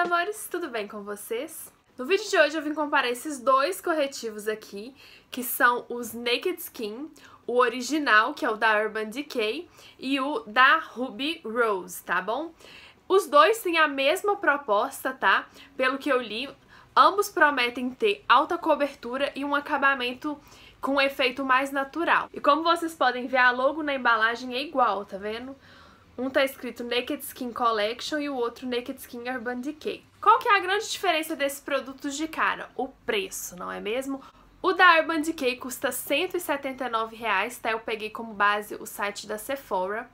amores, tudo bem com vocês? No vídeo de hoje eu vim comparar esses dois corretivos aqui, que são os Naked Skin, o original, que é o da Urban Decay, e o da Ruby Rose, tá bom? Os dois têm a mesma proposta, tá? Pelo que eu li, ambos prometem ter alta cobertura e um acabamento com um efeito mais natural. E como vocês podem ver, a logo na embalagem é igual, tá vendo? Tá vendo? Um tá escrito Naked Skin Collection e o outro Naked Skin Urban Decay. Qual que é a grande diferença desses produtos de cara? O preço, não é mesmo? O da Urban Decay custa R$179,00, tá? Eu peguei como base o site da Sephora.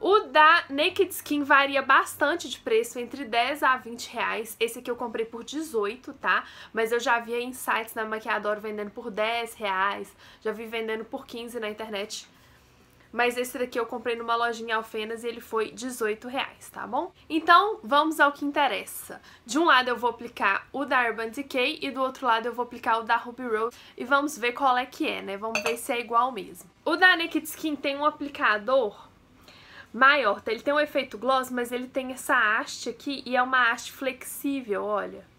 O da Naked Skin varia bastante de preço, entre 10 a 20 reais. Esse aqui eu comprei por 18, tá? Mas eu já vi em sites na né, Maquiador vendendo por 10 reais, já vi vendendo por 15 na internet mas esse daqui eu comprei numa lojinha Alfenas e ele foi 18 reais, tá bom? Então, vamos ao que interessa. De um lado eu vou aplicar o da Urban Decay e do outro lado eu vou aplicar o da Ruby Rose e vamos ver qual é que é, né? Vamos ver se é igual mesmo. O da Naked Skin tem um aplicador maior, tá? ele tem um efeito gloss, mas ele tem essa haste aqui e é uma haste flexível, olha.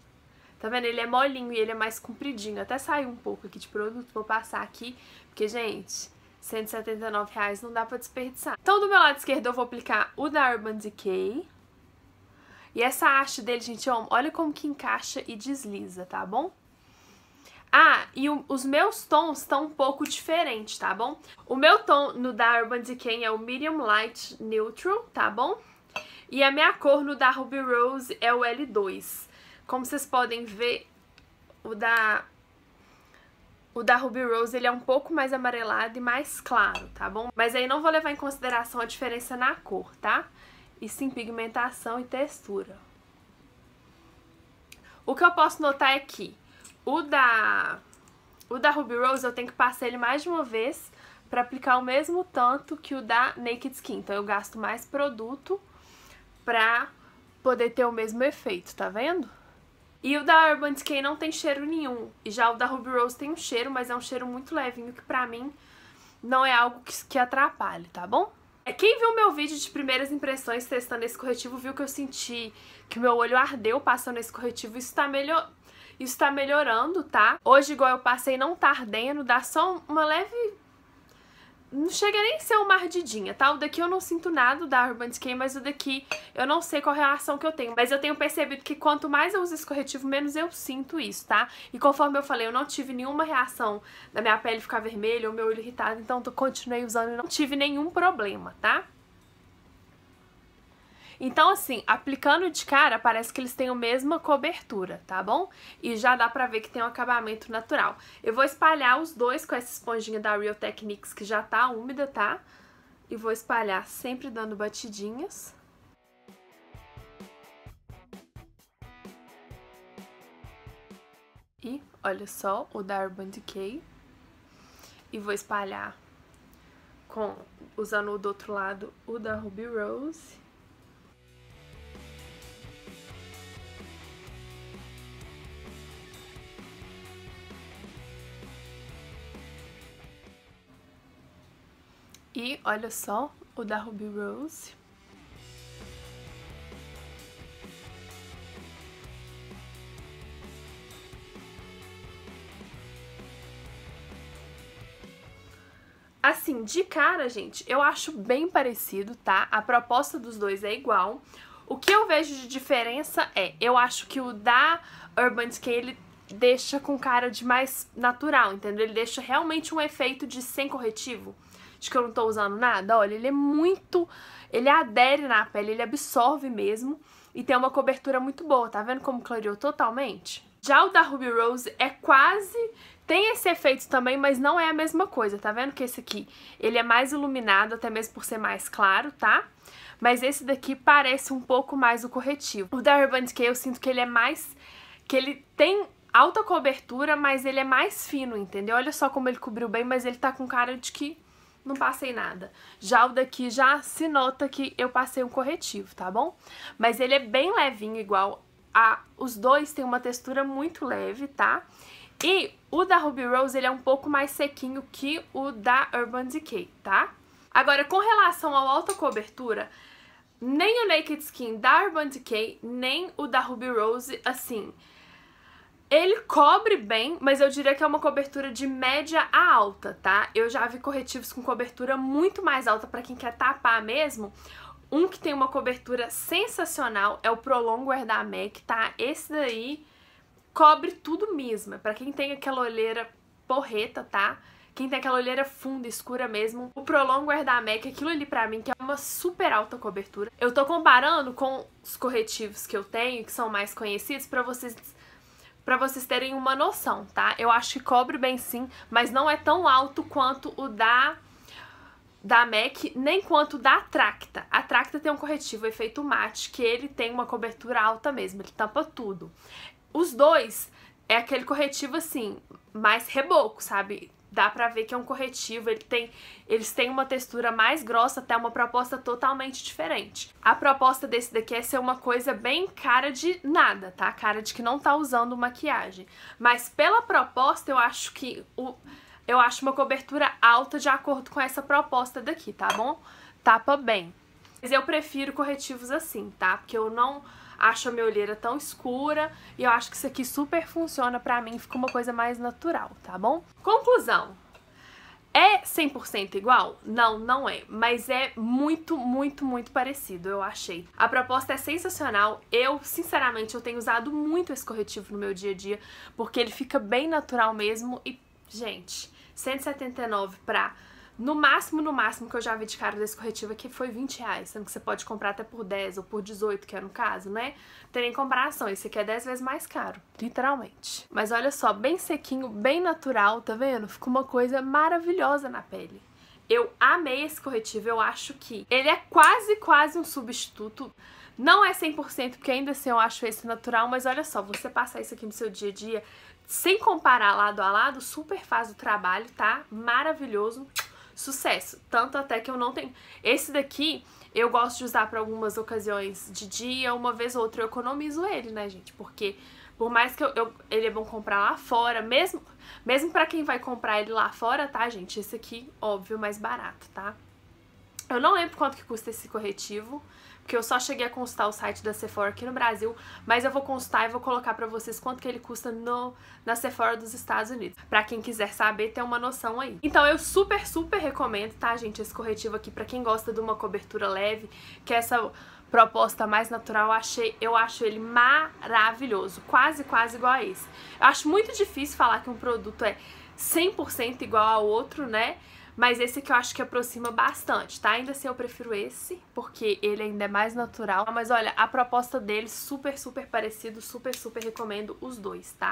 Tá vendo? Ele é molinho e ele é mais compridinho. Até saiu um pouco aqui de produto, vou passar aqui, porque, gente, 179 não dá para desperdiçar. Então, do meu lado esquerdo, eu vou aplicar o da Urban Decay. E essa haste dele, gente, olha como que encaixa e desliza, tá bom? Ah, e o, os meus tons estão um pouco diferentes, tá bom? O meu tom no da Urban Decay é o Medium Light Neutral, tá bom? E a minha cor no da Ruby Rose é o L2. Como vocês podem ver, o da o da Ruby Rose ele é um pouco mais amarelado e mais claro, tá bom? Mas aí não vou levar em consideração a diferença na cor, tá? E sim pigmentação e textura. O que eu posso notar é que o da, o da Ruby Rose eu tenho que passar ele mais de uma vez para aplicar o mesmo tanto que o da Naked Skin. Então eu gasto mais produto pra poder ter o mesmo efeito, tá vendo? E o da Urban Decay não tem cheiro nenhum. E já o da Ruby Rose tem um cheiro, mas é um cheiro muito levinho, que pra mim não é algo que, que atrapalhe, tá bom? É, quem viu meu vídeo de primeiras impressões testando esse corretivo viu que eu senti que meu olho ardeu passando esse corretivo. Isso tá, melhor... Isso tá melhorando, tá? Hoje, igual eu passei, não tá ardendo, dá só uma leve não chega nem a ser uma ardidinha, tá? O daqui eu não sinto nada da Urban Decay, mas o daqui eu não sei qual relação que eu tenho. Mas eu tenho percebido que quanto mais eu uso esse corretivo, menos eu sinto isso, tá? E conforme eu falei, eu não tive nenhuma reação da minha pele ficar vermelha ou meu olho irritado, então eu continuei usando e não tive nenhum problema, tá? Então, assim, aplicando de cara, parece que eles têm a mesma cobertura, tá bom? E já dá pra ver que tem um acabamento natural. Eu vou espalhar os dois com essa esponjinha da Real Techniques, que já tá úmida, tá? E vou espalhar sempre dando batidinhas. E olha só o da Urban Decay. E vou espalhar com usando o do outro lado o da Ruby Rose. E olha só o da Ruby Rose. Assim, de cara, gente, eu acho bem parecido, tá? A proposta dos dois é igual. O que eu vejo de diferença é, eu acho que o da Urban Decay, ele deixa com cara de mais natural, entendeu? Ele deixa realmente um efeito de sem corretivo de que eu não tô usando nada, olha, ele é muito... Ele adere na pele, ele absorve mesmo e tem uma cobertura muito boa, tá vendo como clareou totalmente? Já o da Ruby Rose é quase... Tem esse efeito também, mas não é a mesma coisa, tá vendo que esse aqui, ele é mais iluminado, até mesmo por ser mais claro, tá? Mas esse daqui parece um pouco mais o corretivo. O da Urban Decay eu sinto que ele é mais... que ele tem alta cobertura, mas ele é mais fino, entendeu? Olha só como ele cobriu bem, mas ele tá com cara de que não passei nada. Já o daqui já se nota que eu passei um corretivo, tá bom? Mas ele é bem levinho igual a... Os dois têm uma textura muito leve, tá? E o da Ruby Rose, ele é um pouco mais sequinho que o da Urban Decay, tá? Agora, com relação ao alta cobertura, nem o Naked Skin da Urban Decay, nem o da Ruby Rose, assim, ele cobre bem, mas eu diria que é uma cobertura de média a alta, tá? Eu já vi corretivos com cobertura muito mais alta para quem quer tapar mesmo. Um que tem uma cobertura sensacional é o Prolonger da MAC, tá? Esse daí cobre tudo mesmo. É para quem tem aquela olheira porreta, tá? Quem tem aquela olheira funda, escura mesmo, o Prolonger da MAC, aquilo ali pra mim que é uma super alta cobertura. Eu tô comparando com os corretivos que eu tenho, que são mais conhecidos, pra vocês para vocês terem uma noção, tá? Eu acho que cobre bem sim, mas não é tão alto quanto o da da MAC, nem quanto da Tracta. A Tracta tem um corretivo efeito mate, que ele tem uma cobertura alta mesmo, ele tampa tudo. Os dois é aquele corretivo assim, mais reboco, sabe? dá pra ver que é um corretivo, ele tem, eles têm uma textura mais grossa, até uma proposta totalmente diferente. A proposta desse daqui é ser uma coisa bem cara de nada, tá? Cara de que não tá usando maquiagem. Mas pela proposta, eu acho que o, eu acho uma cobertura alta de acordo com essa proposta daqui, tá bom? Tapa bem. Mas eu prefiro corretivos assim, tá? Porque eu não acho a minha olheira tão escura e eu acho que isso aqui super funciona pra mim, fica uma coisa mais natural, tá bom? Conclusão, é 100% igual? Não, não é, mas é muito, muito, muito parecido, eu achei. A proposta é sensacional, eu, sinceramente, eu tenho usado muito esse corretivo no meu dia a dia, porque ele fica bem natural mesmo e, gente, 179 pra no máximo, no máximo que eu já vi de cara desse corretivo aqui foi 20 reais, sendo que você pode comprar até por 10 ou por 18, que é no caso, né? terem comparação, esse aqui é 10 vezes mais caro, literalmente. Mas olha só, bem sequinho, bem natural, tá vendo? ficou uma coisa maravilhosa na pele. Eu amei esse corretivo, eu acho que ele é quase, quase um substituto. Não é 100%, porque ainda assim eu acho esse natural, mas olha só, você passar isso aqui no seu dia a dia, sem comparar lado a lado, super faz o trabalho, tá? Maravilhoso sucesso. Tanto até que eu não tenho. Esse daqui eu gosto de usar para algumas ocasiões de dia, uma vez ou outra eu economizo ele, né, gente? Porque por mais que eu, eu ele é bom comprar lá fora, mesmo mesmo para quem vai comprar ele lá fora, tá, gente? Esse aqui, óbvio, mais barato, tá? Eu não lembro quanto que custa esse corretivo, porque eu só cheguei a consultar o site da Sephora aqui no Brasil, mas eu vou consultar e vou colocar pra vocês quanto que ele custa no, na Sephora dos Estados Unidos, pra quem quiser saber ter uma noção aí. Então eu super, super recomendo, tá gente, esse corretivo aqui pra quem gosta de uma cobertura leve, que é essa proposta mais natural, eu achei, eu acho ele maravilhoso, quase, quase igual a esse. Eu acho muito difícil falar que um produto é 100% igual ao outro, né? Mas esse que eu acho que aproxima bastante, tá? Ainda assim eu prefiro esse, porque ele ainda é mais natural. Mas olha, a proposta dele super, super parecido, super, super recomendo os dois, tá?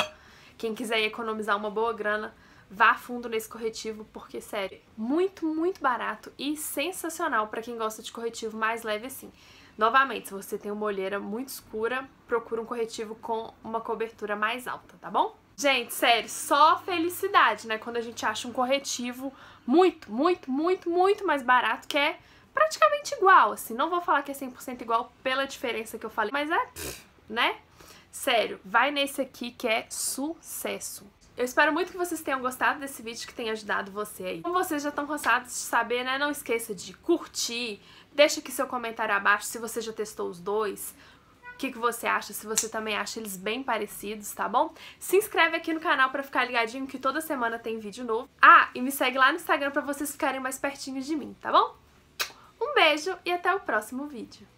Quem quiser economizar uma boa grana, vá fundo nesse corretivo, porque, sério, muito, muito barato e sensacional para quem gosta de corretivo mais leve assim. Novamente, se você tem uma olheira muito escura, procura um corretivo com uma cobertura mais alta, tá bom? Gente, sério, só felicidade, né? Quando a gente acha um corretivo muito, muito, muito, muito mais barato, que é praticamente igual, assim. Não vou falar que é 100% igual pela diferença que eu falei, mas é, né? Sério, vai nesse aqui que é sucesso. Eu espero muito que vocês tenham gostado desse vídeo, que tenha ajudado você aí. Como vocês já estão cansados de saber, né? Não esqueça de curtir, deixa aqui seu comentário abaixo se você já testou os dois, que, que você acha, se você também acha eles bem parecidos, tá bom? Se inscreve aqui no canal pra ficar ligadinho que toda semana tem vídeo novo. Ah, e me segue lá no Instagram pra vocês ficarem mais pertinho de mim, tá bom? Um beijo e até o próximo vídeo.